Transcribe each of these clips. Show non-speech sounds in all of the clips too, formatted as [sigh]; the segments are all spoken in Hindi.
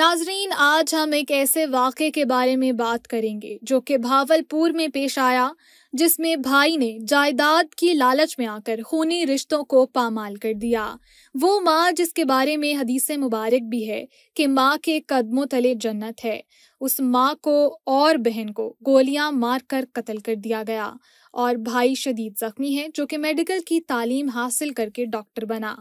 नाजरीन आज हम एक ऐसे वाक़े के बारे में बात करेंगे जो कि भावलपुर में पेश आया जिसमें भाई ने जायदाद की लालच में आकर खूनी रिश्तों को पामाल कर दिया वो माँ जिसके बारे में हदीस मुबारक भी है कि माँ के कदमों तले जन्नत है उस माँ को और बहन को गोलियां मारकर कत्ल कर दिया गया और भाई शदीद जख्मी है जो कि मेडिकल की तालीम हासिल करके डॉक्टर बना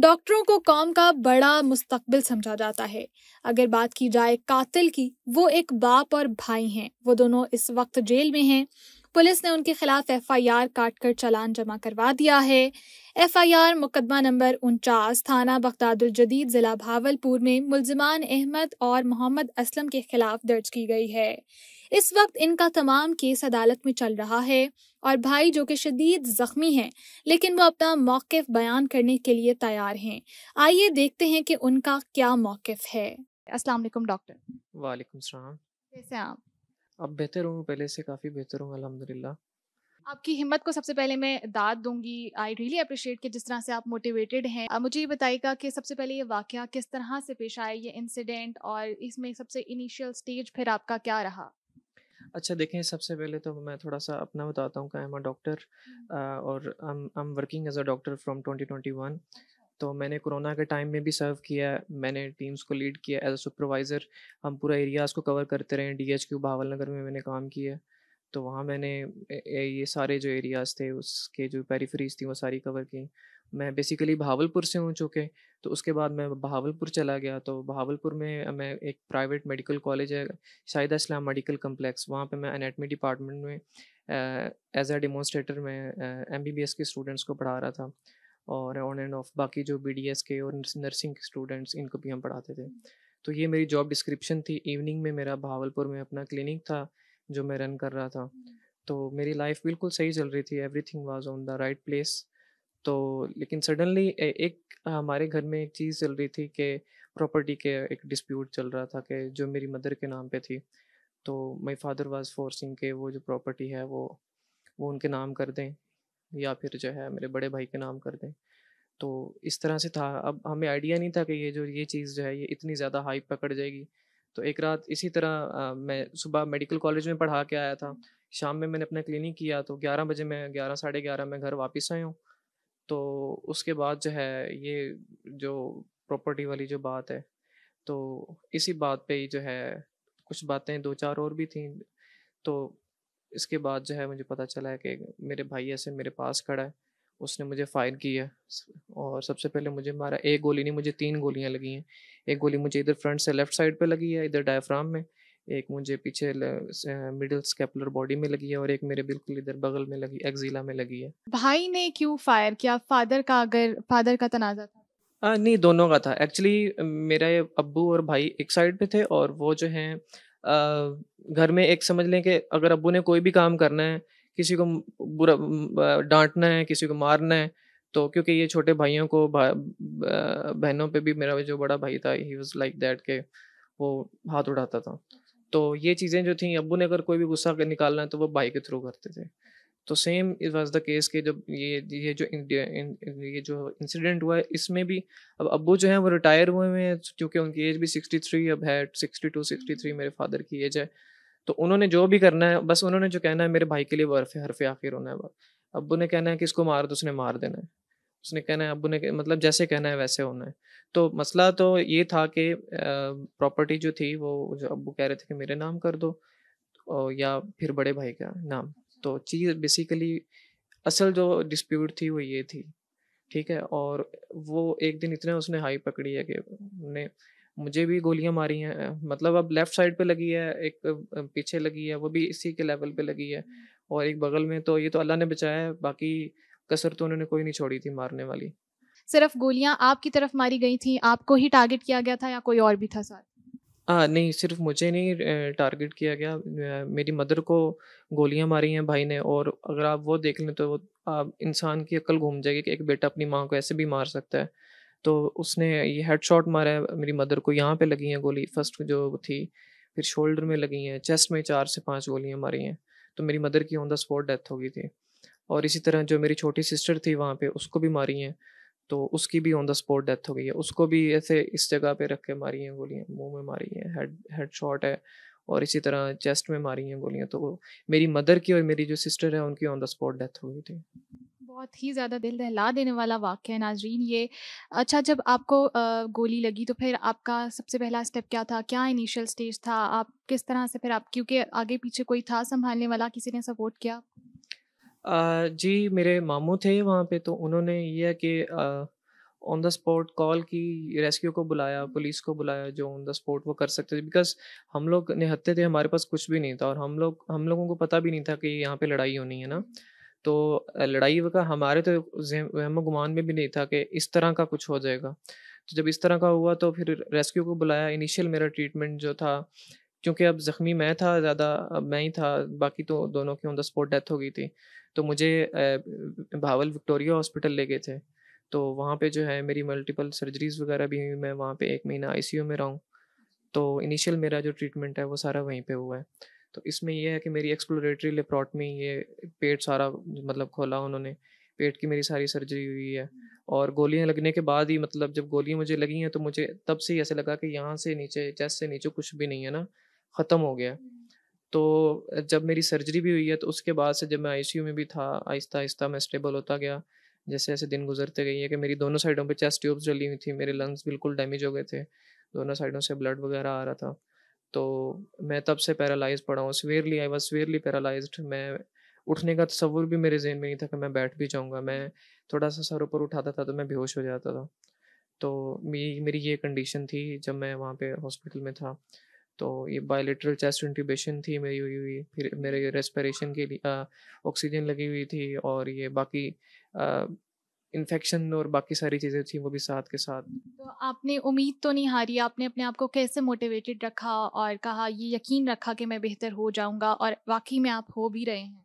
डॉक्टरों को कौम का बड़ा मुस्तकबिल समझा जाता है अगर बात की जाए कातिल की वो एक बाप और भाई हैं वो दोनों इस वक्त जेल में हैं पुलिस ने उनके खिलाफ एफआईआर काटकर चालान जमा करवा दिया है एफआईआर मुकदमा नंबर उनचास थाना बगदादुल जदीद जिला भावलपुर में मुलजमान अहमद और मोहम्मद असलम के खिलाफ दर्ज की गई है इस वक्त इनका तमाम केस अदालत में चल रहा है और भाई जो कि शदीद जख्मी हैं लेकिन वो अपना मौकफ बयान करने के लिए तैयार हैं आइए देखते हैं कि उनका क्या मौकफ है अस्सलाम डॉक्टर वाले कैसे आप अब बेहतर हूँ पहले से काफ़ी बेहतर हूँ अलहमदिल्ला आपकी हिम्मत को सबसे पहले मैं दाद दूंगी आई रियली अप्रिशिएट कि जिस तरह से आप मोटिवेटेड हैं मुझे ये बताइएगा कि सबसे पहले ये वाक्य किस तरह से पेश आया ये इंसिडेंट और इसमें सबसे इनिशियल स्टेज फिर आपका क्या रहा अच्छा देखें सबसे पहले तो मैं थोड़ा सा अपना बताता हूँ कि I am hmm. A doctor और I am working as a doctor from 2021 तो मैंने कोरोना के टाइम में भी सर्व किया मैंने टीम्स को लीड किया एज अ सुपरवाइज़र हम पूरा एरियाज़ को कवर करते रहे D H Q Bahawalnagar में मैंने काम किया तो वहाँ मैंने ये सारे जो एरियाज़ थे उसके जो पेरीफ्रीज थी वो सारी कवर की मैं बेसिकली भावलपुर से हूँ चूँकि तो उसके बाद मैं भावलपुर चला गया तो भावलपुर में मैं एक प्राइवेट मेडिकल कॉलेज है शाहिदा इस्लाम मेडिकल कम्प्लेक्स वहाँ पे मैं अनेटमी डिपार्टमेंट में एज अ डेमोन्स्ट्रेटर में एम बी बी एस के स्टूडेंट्स को पढ़ा रहा था और ऑन एंड ऑफ बाकी जो बी के और नर्सिंग स्टूडेंट्स इनको भी हम पढ़ाते थे तो ये मेरी जॉब डिस्क्रिप्शन थी इवनिंग में मेरा भावलपुर में अपना क्लिनिक था जो मैं रन कर रहा था तो मेरी लाइफ बिल्कुल सही चल रही थी everything was on the right place तो लेकिन सडनली एक हमारे घर में एक चीज़ चल रही थी कि प्रॉपर्टी के एक डिस्प्यूट चल रहा था कि जो मेरी मदर के नाम पे थी तो माई फादर वाज फोर्सिंग के वो जो प्रॉपर्टी है वो वो उनके नाम कर दें या फिर जो है मेरे बड़े भाई के नाम कर दें तो इस तरह से था अब हमें आइडिया नहीं था कि ये जो ये चीज़ जो है ये इतनी ज़्यादा हाइप पकड़ जाएगी तो एक रात इसी तरह आ, मैं सुबह मेडिकल कॉलेज में पढ़ा के आया था शाम में मैंने अपना क्लिनिक किया तो ग्यारह बजे मैं ग्यारह साढ़े ग्यारह में घर वापस आया हूँ तो उसके बाद जो है ये जो प्रॉपर्टी वाली जो बात है तो इसी बात पे ही जो है कुछ बातें दो चार और भी थी तो इसके बाद जो है मुझे पता चला है कि मेरे भाई ऐसे मेरे पास खड़ा है उसने मुझे फायर किया और सबसे पहले मुझे मारा एक गोली नहीं मुझे तीन गोलियां लगी हैं एक गोली मुझे इधर फ्रंट से लेफ्ट साइड पे लगी है इधर डायफ्राम में एक मुझे पीछे मिडिल स्केपुलर बॉडी में लगी है और एक मेरे बिल्कुल इधर बगल में लगी एक्जिला में लगी है भाई ने क्यों फायर किया फादर का अगर फादर का तनाजा था आ, नहीं दोनों का था एक्चुअली मेरा अब्बू और भाई एक साइड पे थे और वो जो हैं घर में एक समझ लें कि अगर अबू ने कोई भी काम करना है किसी को बुरा डांटना है किसी को मारना है तो क्योंकि ये छोटे भाइयों को बहनों पे भी मेरा जो बड़ा भाई था ही वॉज लाइक दैट के वो हाथ उठाता था अच्छा। तो ये चीज़ें जो थी अबू ने अगर कोई भी गुस्सा निकालना है तो वो भाई के थ्रू करते थे तो सेम वॉज द केस कि जब ये ये जो ये जो इंसिडेंट हुआ है इसमें भी अब अबू जो हैं वो रिटायर हुए हुए हैं क्योंकि उनकी एज भी सिक्सटी थ्री अब है सिक्सटी टू सिक्सटी थ्री मेरे फादर की एज है तो उन्होंने जो भी करना है बस उन्होंने जो कहना है मेरे भाई के लिए बर्फ है हरफ आखिर होना है अब्बू ने कहना है कि इसको मार दो उसने मार देना है उसने कहना है अबू ने मतलब जैसे कहना है वैसे होना है तो मसला तो ये था कि प्रॉपर्टी जो थी वो जो अबू कह रहे थे कि मेरे नाम कर दो या फिर बड़े भाई का नाम तो चीज़ बेसिकली असल जो डिस्प्यूट थी वो ये थी ठीक है और वो एक दिन इतने उसने हाई पकड़ी है कि ने मुझे भी गोलियां मारी हैं मतलब अब लेफ्ट साइड पे लगी है एक पीछे लगी है वो भी इसी के लेवल पे लगी है और एक बगल में तो ये तो अल्लाह ने बचाया है बाकी कसर तो उन्होंने कोई नहीं छोड़ी थी मारने वाली सिर्फ गोलियां आपकी तरफ मारी गई थी आपको ही टारगेट किया गया था या कोई और भी था साथ हाँ नहीं सिर्फ मुझे नहीं टारगेट किया गया मेरी मदर को गोलियां मारी हैं भाई ने और अगर आप वो देख लें तो आप इंसान की अक्ल घूम जाएगी कि एक बेटा अपनी माँ को ऐसे भी मार सकता है तो उसने ये हेड शॉट मारा है मेरी मदर को यहाँ पे लगी हैं गोली फर्स्ट जो थी फिर शोल्डर में लगी हैं चेस्ट में चार से पाँच गोलियाँ मारी हैं तो मेरी मदर की ऑन द स्पॉट डेथ हो गई थी और इसी तरह जो मेरी छोटी सिस्टर थी वहाँ पे उसको भी मारी हैं तो उसकी भी ऑन द स्पॉट डेथ हो गई है उसको भी ऐसे इस जगह पे रख के मारी हैं गोलियाँ मुंह में मारी हैं हेड हेड शॉट है और इसी तरह चेस्ट में मारी हैं गोलियाँ तो मेरी मदर की और मेरी जो सिस्टर है उनकी ऑन द स्पॉट डेथ हो गई थी बहुत ही ज़्यादा दिल दहला देने वाला वाक़ है नाजरीन ये अच्छा जब आपको गोली लगी तो फिर आपका सबसे पहला स्टेप क्या था क्या इनिशियल स्टेज था आप किस तरह से फिर आप क्योंकि आगे पीछे कोई था संभालने वाला किसी ने सपोर्ट किया आ, जी मेरे मामू थे वहाँ पे तो उन्होंने ये है कि ऑन द स्पॉट कॉल की रेस्क्यू को बुलाया पुलिस को बुलाया जो ऑन द स्पॉट वो कर सकते थे बिकॉज हम लोग निहत्ते थे हमारे पास कुछ भी नहीं था और हम लोग हम लोगों को पता भी नहीं था कि यहाँ पे लड़ाई होनी है ना तो लड़ाई का हमारे तो वहम गुमान में भी नहीं था कि इस तरह का कुछ हो जाएगा तो जब इस तरह का हुआ तो फिर रेस्क्यू को बुलाया इनिशियल मेरा ट्रीटमेंट जो था क्योंकि अब ज़ख्मी मैं था ज़्यादा मैं ही था बाकी तो दोनों की ऑन द स्पॉट डेथ हो गई थी तो मुझे भावल विक्टोरिया हॉस्पिटल ले गए थे तो वहाँ पे जो है मेरी मल्टीपल सर्जरीज वगैरह भी हुई मैं वहाँ पे एक महीना आईसीयू में रहा हूँ तो इनिशियल मेरा जो ट्रीटमेंट है वो सारा वहीं पे हुआ है तो इसमें यह है कि मेरी एक्सप्लोरेटरी लेप्रॉट में ये पेट सारा मतलब खोला उन्होंने पेट की मेरी सारी सर्जरी हुई है और गोलियां लगने के बाद ही मतलब जब गोलियां मुझे लगी हैं तो मुझे तब से ही ऐसे लगा कि यहाँ से नीचे चेस्ट से नीचे कुछ भी नहीं है ना ख़त्म हो गया तो जब मेरी सर्जरी भी हुई है तो उसके बाद से जब मैं आईसीयू में भी था आहिस्ता आहिस्ता मैं स्टेबल होता गया जैसे जैसे दिन गुजरते गई है कि मेरी दोनों साइडों पे चेस्ट ट्यूब्स जली हुई थी मेरे लंग्स बिल्कुल डैमेज हो गए थे दोनों साइडों से ब्लड वगैरह आ रहा था तो मैं तब से पैरालाइज पड़ा हूँ सवेरली आई वॉज सवेरली पैरालाइज मैं उठने का तस्वुर भी मेरे जहन में नहीं था कि मैं बैठ भी जाऊँगा मैं थोड़ा सा सर ऊपर उठाता था तो मैं बेहोश हो जाता था तो मेरी मेरी ये कंडीशन थी जब मैं वहाँ पे हॉस्पिटल में था तो ये बायोलिटरल चेस्ट इंट्यूबेशन थी मेरी हुई हुई फिर मेरे रेस्पिरेशन के लिए ऑक्सीजन लगी हुई थी और ये बाकी इन्फेक्शन और बाकी सारी चीज़ें थी वो भी साथ के साथ तो आपने उम्मीद तो नहीं हारी आपने अपने आप को कैसे मोटिवेटेड रखा और कहा ये यकीन रखा कि मैं बेहतर हो जाऊंगा और वाकई में आप हो भी रहे हैं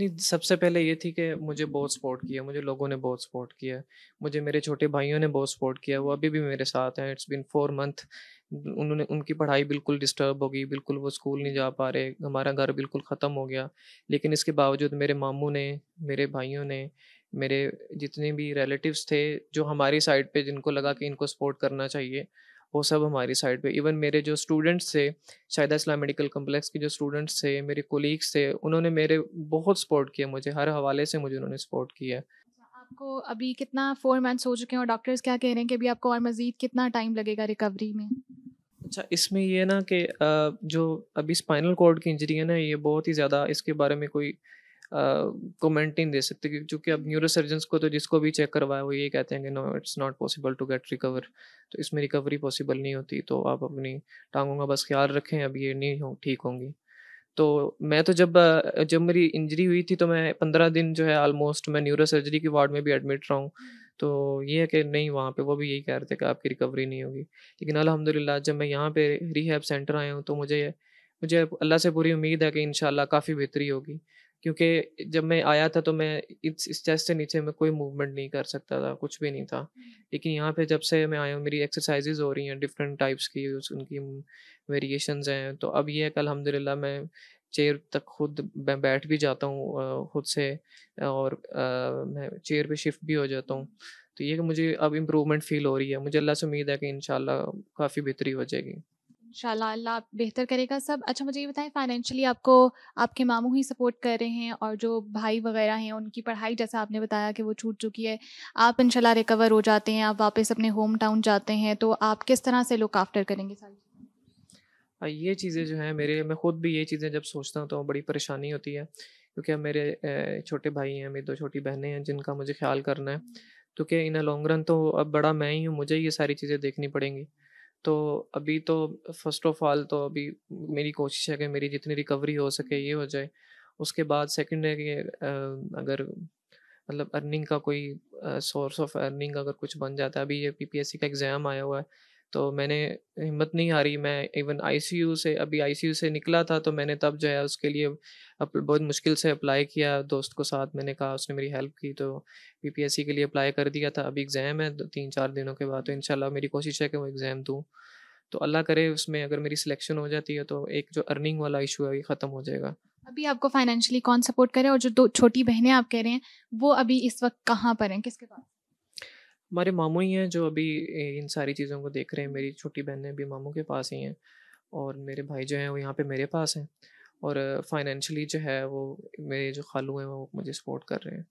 नहीं सबसे पहले ये थी कि मुझे बहुत सपोर्ट किया मुझे लोगों ने बहुत सपोर्ट किया मुझे मेरे छोटे भाइयों ने बहुत सपोर्ट किया वो अभी भी मेरे साथ हैं इट्स बिन फोर मंथ उन्होंने उनकी पढ़ाई बिल्कुल डिस्टर्ब हो गई बिल्कुल वो स्कूल नहीं जा पा रहे हमारा घर बिल्कुल ख़त्म हो गया लेकिन इसके बावजूद मेरे मामू ने मेरे भाइयों ने मेरे जितने भी रिलेटिव्स थे जो हमारी साइड पे जिनको लगा कि इनको सपोर्ट करना चाहिए वो सब हमारी साइड पे इवन मेरे जो स्टूडेंट्स थे शायद इस्लाम मेडिकल कम्प्लेक्स के जो स्टूडेंट्स थे मेरे कोलीग्स थे उन्होंने मेरे बहुत सपोर्ट किया मुझे हर हवाले से मुझे उन्होंने सपोर्ट किया आपको अभी कितना फोर मंथ्स हो चुके हैं और डॉक्टर्स क्या कह रहे हैं कि अभी आपको और मज़ीद कितना टाइम लगेगा रिकवरी में अच्छा इसमें यह ना कि जो अभी स्पाइनल कॉर्ड की इंजरी है ना ये बहुत ही ज़्यादा इसके बारे में कोई कमेंट नहीं दे सकते क्योंकि अब न्यूरो को तो जिसको भी चेक करवाया वो ये कहते हैं कि no it's not possible to get recover तो इसमें रिकवरी पॉसिबल नहीं होती तो आप अपनी टांगों का बस ख्याल रखें अब ये नहीं हो ठीक होंगी तो मैं तो जब जब मेरी इंजरी हुई थी तो मैं पंद्रह दिन जो है ऑलमोस्ट मैं न्यूरो सर्जरी की वार्ड में भी एडमिट रहा हूँ हम्म। तो ये है कि नहीं वहाँ पे वो भी यही कह रहे थे कि आपकी रिकवरी नहीं होगी लेकिन अलहमदिल्ला जब मैं यहाँ पे रिहैब सेंटर आया हूँ तो मुझे मुझे अल्लाह से पूरी उम्मीद है कि इन काफ़ी बेहतरी होगी क्योंकि जब मैं आया था तो मैं इस इस चेस्ट से नीचे मैं कोई मूवमेंट नहीं कर सकता था कुछ भी नहीं था हम्म। लेकिन यहाँ पे जब से मैं आया हूँ मेरी एक्सरसाइजेज हो रही हैं डिफरेंट टाइप्स की उनकी वेरिएशन हैं तो अब ये है कि अलहमदिल्ला मैं चेयर तक खुद बैठ भी जाता हूँ खुद से और मैं चेयर पे शिफ्ट भी हो जाता हूँ तो ये कि मुझे अब इम्प्रूवमेंट फील हो रही है मुझे अल्लाह से उम्मीद है कि इन काफ़ी बेहतरी हो जाएगी इंशाल्लाह अल्लाह बेहतर करेगा सब अच्छा मुझे ये बताएं फाइनेंशियली आपको आपके मामू ही सपोर्ट कर रहे हैं और जो भाई वगैरह हैं उनकी पढ़ाई जैसा आपने बताया कि वो छूट चुकी है आप इंशाल्लाह रिकवर हो जाते हैं आप वापस अपने होम टाउन जाते हैं तो आप किस तरह से लुक आफ्टर करेंगे सारी ये चीज़ें जो हैं मेरे मैं खुद भी ये चीज़ें जब सोचता हूँ तो बड़ी परेशानी होती है क्योंकि अब मेरे छोटे भाई हैं मेरी दो छोटी बहनें हैं जिनका मुझे ख्याल करना है तो क्योंकि इन लॉन्ग रन तो अब बड़ा मैं ही हूँ मुझे ये सारी चीज़ें देखनी पड़ेंगी तो अभी तो फर्स्ट ऑफ ऑल तो अभी मेरी कोशिश है कि मेरी जितनी रिकवरी हो सके ये हो जाए उसके बाद सेकंड है कि अगर मतलब अर्निंग का कोई सोर्स ऑफ अर्निंग अगर कुछ बन जाता है अभी ये पीपीएससी का एग्ज़ाम आया हुआ है तो मैंने हिम्मत नहीं हारी मैं इवन आईसीयू से अभी आईसीयू से निकला था तो मैंने तब जो है उसके लिए बहुत मुश्किल से अप्लाई किया दोस्त को साथ मैंने कहा उसने मेरी हेल्प की तो पीपीएससी के लिए अप्लाई कर दिया था अभी एग्ज़ाम है तीन चार दिनों के बाद तो इन मेरी कोशिश है कि मैं एग्ज़ाम दूँ तो अल्लाह करे उसमें अगर मेरी सिलेक्शन हो जाती है तो एक जो अर्निंग वाला इशू है ये ख़त्म हो जाएगा अभी आपको फाइनेंशियली कौन सपोर्ट करे और जो दो छोटी बहनें आप कह रहे हैं वो अभी इस वक्त कहाँ पर हैं किसके पास हमारे मामू ही हैं जो अभी इन सारी चीज़ों को देख रहे हैं मेरी छोटी बहनें भी मामू के पास ही हैं और मेरे भाई जो हैं वो यहाँ पे मेरे पास हैं और फाइनेंशियली जो है वो मेरे जो खालू हैं वो मुझे सपोर्ट कर रहे हैं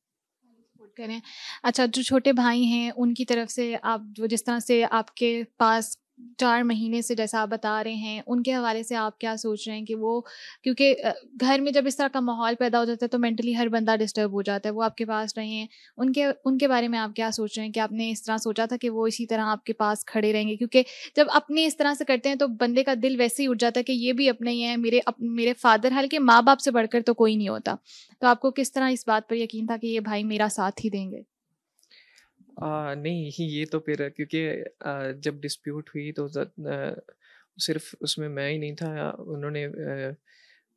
करें अच्छा जो छोटे भाई हैं उनकी तरफ से आप जो जिस तरह से आपके पास चार महीने से जैसा आप बता रहे हैं उनके हवाले से आप क्या सोच रहे हैं कि वो क्योंकि घर में जब इस तरह का माहौल पैदा हो जाता है तो मेंटली हर बंदा डिस्टर्ब हो जाता है वो आपके पास रहे हैं उनके उनके बारे में आप क्या सोच रहे हैं कि आपने इस तरह सोचा था कि वो इसी तरह आपके पास खड़े रहेंगे क्योंकि जब अपने इस तरह से करते हैं तो बंदे का दिल वैसे ही उठ जाता है कि ये भी अपने ही है मेरे अप, मेरे फादर हल्के माँ बाप से बढ़कर तो कोई नहीं होता तो आपको किस तरह इस बात पर यकीन था कि ये भाई मेरा साथ ही देंगे आ, नहीं ये तो फिर क्योंकि आ, जब डिस्प्यूट हुई तो आ, सिर्फ उसमें मैं ही नहीं था उन्होंने आ,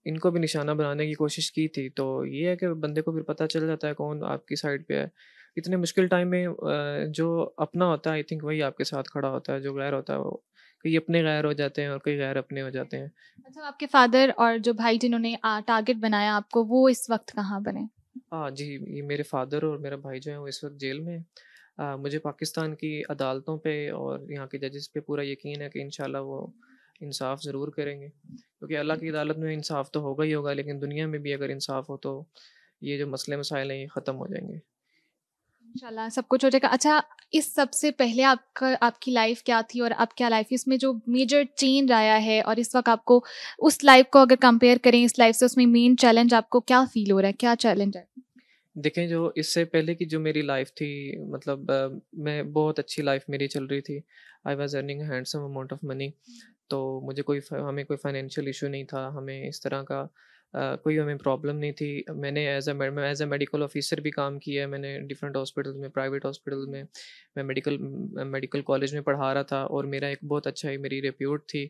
इनको भी निशाना बनाने की कोशिश की थी तो ये है कि बंदे को फिर पता चल जाता है कौन आपकी साइड पे है इतने मुश्किल टाइम में आ, जो अपना होता है आई थिंक वही आपके साथ खड़ा होता है जो गैर होता है वो कई अपने गैर हो जाते हैं और कई गैर अपने हो जाते हैं अच्छा आपके फादर और जो भाई जिन्होंने टारगेट बनाया आपको वो इस वक्त कहाँ बने हाँ जी ये मेरे फादर और मेरा भाई जो है वो इस वक्त जेल में है आ, मुझे पाकिस्तान की अदालतों पे और यहाँ के जजेस पे पूरा यकीन है कि इन वो इंसाफ ज़रूर करेंगे क्योंकि अल्लाह की अदालत में इंसाफ तो होगा ही होगा लेकिन दुनिया में भी अगर इंसाफ हो तो ये जो मसले मसाइल हैं ये ख़त्म हो जाएंगे इंशाल्लाह सब कुछ हो जाएगा अच्छा इस सबसे पहले आपका आपकी लाइफ क्या थी और आप क्या लाइफ इसमें जो मेजर चेंज आया है और इस वक्त आपको उस लाइफ को अगर कंपेयर करें इस लाइफ से उसमें मेन चैलेंज आपको क्या फील हो रहा है क्या चैलेंज है देखें जो इससे पहले की जो मेरी लाइफ थी मतलब मैं बहुत अच्छी लाइफ मेरी चल रही थी I was earning handsome amount of money तो मुझे कोई हमें कोई फाइनेंशियल इशू नहीं था हमें इस तरह का कोई हमें प्रॉब्लम नहीं थी मैंने as as a medical officer भी काम किया है मैंने डिफरेंट हॉस्पिटल में प्राइवेट हॉस्पिटल में मैं मेडिकल मेडिकल कॉलेज में पढ़ा रहा था और मेरा एक बहुत अच्छा ही मेरी रिप्यूट थी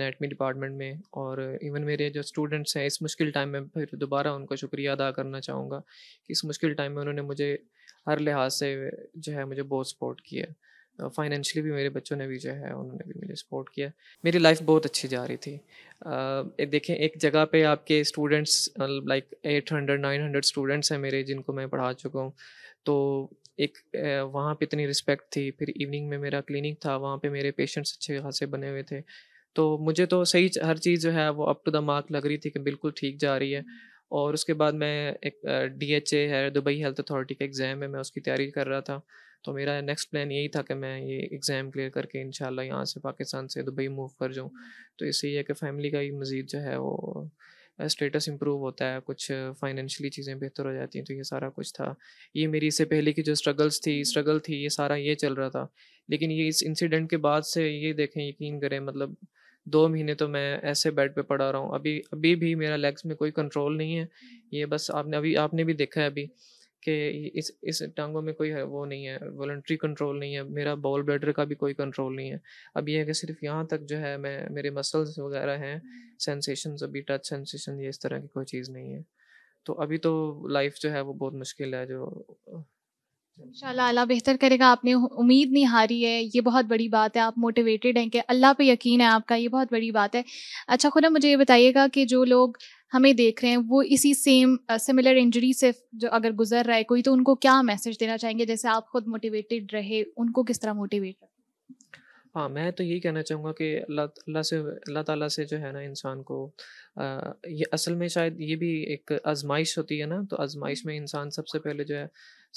एनाटमी डिपार्टमेंट में और इवन मेरे जो स्टूडेंट्स हैं इस मुश्किल टाइम में फिर दोबारा उनका शुक्रिया अदा करना चाहूँगा कि इस मुश्किल टाइम में उन्होंने मुझे हर लिहाज से जो है मुझे बहुत सपोर्ट किया फाइनेंशली भी मेरे बच्चों ने भी जो है उन्होंने भी मुझे सपोर्ट किया मेरी लाइफ बहुत अच्छी जा रही थी uh, देखें एक जगह पे आपके students like eight hundred nine hundred students हैं मेरे जिनको मैं पढ़ा चुका हूँ तो एक वहाँ पे इतनी रिस्पेक्ट थी फिर इवनिंग में मेरा क्लिनिक था वहाँ पे मेरे पेशेंट्स अच्छे खासे बने हुए थे तो मुझे तो सही हर चीज़ जो है वो अप टू द मार्क लग रही थी कि बिल्कुल ठीक जा रही है और उसके बाद मैं एक डी एच ए है दुबई हेल्थ अथॉरिटी का एग्ज़ाम है मैं उसकी तैयारी कर रहा था तो मेरा नेक्स्ट प्लान यही था कि मैं ये एग्ज़ाम क्लियर करके इन यहाँ से पाकिस्तान से दुबई मूव कर जाऊँ हम्म। तो इससे ये है कि फैमिली का ही मज़ीद जो है वो स्टेटस इम्प्रूव होता है कुछ फाइनेंशियली चीज़ें बेहतर हो जाती हैं तो ये सारा कुछ था ये मेरी इससे पहले की जो स्ट्रगल्स थी स्ट्रगल हम्म। थी ये सारा ये चल रहा था लेकिन ये इस इंसिडेंट के बाद से ये देखें यकीन करें मतलब दो महीने तो मैं ऐसे बेड पे पड़ा रहा हूँ अभी अभी भी मेरा लेग्स में कोई कंट्रोल नहीं है हम्म। ये बस आपने अभी आपने भी देखा है अभी कि इस इस टांगों में कोई वो नहीं है वॉल्ट्री कंट्रोल नहीं है मेरा बॉल ब्लडर का भी कोई कंट्रोल नहीं है अब ये है कि सिर्फ यहाँ तक जो है मैं मेरे मसल्स वगैरह हैं सेंसेशंस अभी टच सेंसेशन ये इस तरह की कोई चीज़ नहीं है तो अभी तो लाइफ जो है वो बहुत मुश्किल है जो इंशाल्लाह अल्लाह बेहतर करेगा आपने उम्मीद नहीं हारी है ये बहुत बड़ी बात है आप मोटिवेटेड हैं कि अल्लाह पे यकीन है आपका ये बहुत बड़ी बात है अच्छा खुदा मुझे ये बताइएगा कि जो लोग हमें देख रहे हैं वो इसी सेम सिमिलर इंजरी से जो अगर गुजर रहा है कोई तो उनको क्या मैसेज देना चाहेंगे जैसे आप खुद मोटिवेटेड रहे उनको किस तरह मोटिवेट हाँ मैं तो यही कहना चाहूँगा कि अल्लाह अल्लाह से अल्लाह ताला से जो है ना इंसान को आ, ये असल में शायद ये भी एक आजमाइश होती है ना तो आजमाइश में इंसान सबसे पहले जो है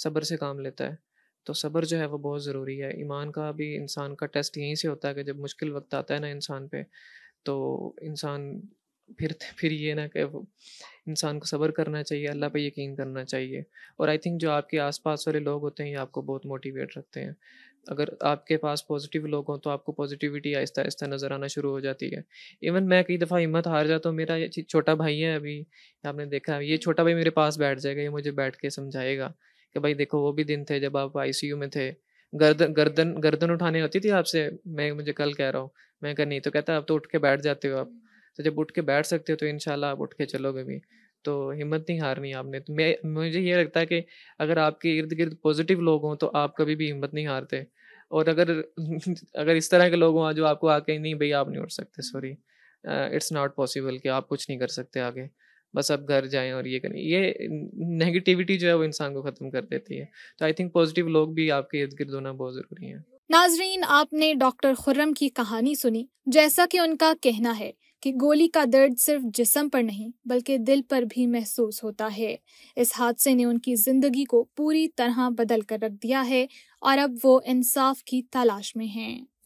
सब्र से काम लेता है तो सब्र जो है वो बहुत ज़रूरी है ईमान का भी इंसान का टेस्ट यहीं से होता है कि जब मुश्किल वक्त आता है ना इंसान पे तो इंसान फिर तो फिर ये ना कि इंसान को सब्र करना चाहिए अल्लाह पे यकीन करना चाहिए और आई थिंक जो आपके आसपास वाले लोग होते हैं ये आपको बहुत मोटिवेट रखते हैं अगर आपके पास पॉजिटिव लोग हों तो आपको पॉजिटिविटी आहिस्ता आहिस्ता नज़र आना शुरू हो जाती है इवन मैं कई दफ़ा हिम्मत हार जाता हूँ मेरा ये छोटा भाई है अभी आपने देखा ये छोटा भाई मेरे पास बैठ जाएगा ये मुझे बैठ के समझाएगा कि भाई देखो वो भी दिन थे जब आप आईसीयू में थे गर्दन गर्दन गर्दन उठाने होती थी आपसे मैं मुझे कल कह रहा हूँ मैं कह नहीं तो कहता अब तो उठ के बैठ जाते हो आप तो जब उठ के बैठ सकते हो तो इनशाला आप उठ के चलोगे भी तो हिम्मत नहीं हारनी आपने तो मैं मुझे ये लगता है कि अगर आपके इर्द गिर्द पॉजिटिव लोग हों तो आप कभी भी हिम्मत नहीं हारते और अगर [laughs] अगर इस तरह के लोग हों जो आपको आके नहीं भाई आप नहीं उठ सकते सॉरी इट्स नॉट पॉसिबल कि आप कुछ नहीं कर सकते आगे बस आप घर जाएं और ये करें ये नेगेटिविटी जो है वो इंसान को ख़त्म कर देती है तो आई थिंक पॉजिटिव लोग भी आपके इर्द गिर्द होना बहुत ज़रूरी है नाजरीन आपने डॉक्टर खुर्रम की कहानी सुनी जैसा कि उनका कहना है कि गोली का दर्द सिर्फ जिसम पर नहीं बल्कि दिल पर भी महसूस होता है इस हादसे ने उनकी जिंदगी को पूरी तरह बदल कर रख दिया है और अब वो इंसाफ की तलाश में हैं